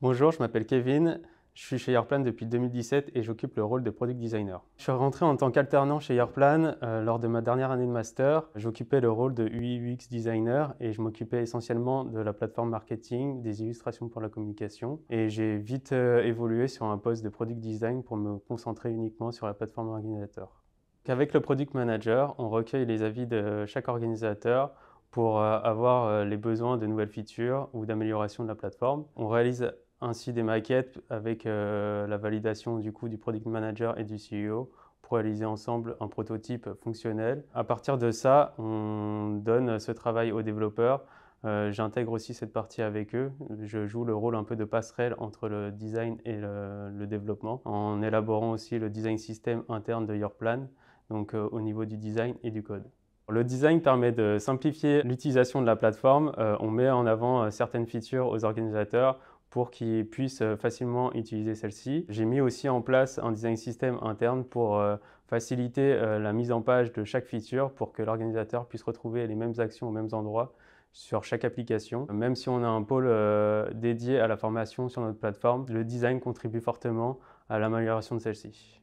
Bonjour, je m'appelle Kevin, je suis chez Airplane depuis 2017 et j'occupe le rôle de product designer. Je suis rentré en tant qu'alternant chez Airplane euh, lors de ma dernière année de master. J'occupais le rôle de UI UX designer et je m'occupais essentiellement de la plateforme marketing, des illustrations pour la communication. Et j'ai vite euh, évolué sur un poste de product design pour me concentrer uniquement sur la plateforme organisateur. Avec le product manager, on recueille les avis de chaque organisateur pour euh, avoir les besoins de nouvelles features ou d'amélioration de la plateforme. On réalise ainsi des maquettes avec euh, la validation du coup du product manager et du CEO pour réaliser ensemble un prototype fonctionnel. À partir de ça, on donne ce travail aux développeurs. Euh, j'intègre aussi cette partie avec eux. Je joue le rôle un peu de passerelle entre le design et le, développement, en élaborant aussi le design système interne de Your Plan, donc euh, au niveau du design et du code. Le design permet de simplifier l'utilisation de la plateforme. on met en avant certaines features aux organisateurs pour qu'ils puissent euh, facilement utiliser celle-ci. J'ai mis aussi en place un design système interne pour euh, faciliter euh, la mise en page de chaque feature pour que l'organisateur puisse retrouver les mêmes actions aux mêmes endroits sur chaque application. Même si on a un pôle dédié à la formation sur notre plateforme, le design contribue fortement à l'amélioration de celle-ci.